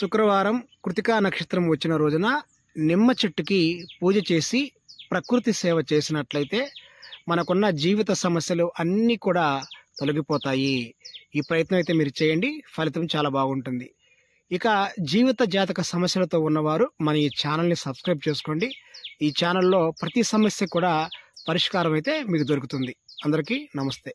శుక్రవారం కృతికా నక్షత్రం వచ్చిన రోజున నిమ్మ చెట్టుకి పూజ చేసి ప్రకృతి సేవ చేసినట్లయితే మనకున్న జీవిత సమస్యలు అన్నీ కూడా తొలగిపోతాయి ఈ ప్రయత్నం అయితే మీరు చేయండి ఫలితం చాలా బాగుంటుంది ఇక జీవిత జాతక సమస్యలతో ఉన్నవారు మన ఈ ఛానల్ని సబ్స్క్రైబ్ చేసుకోండి ఈ ఛానల్లో ప్రతి సమస్య కూడా పరిష్కారం అయితే మీకు దొరుకుతుంది అందరికీ నమస్తే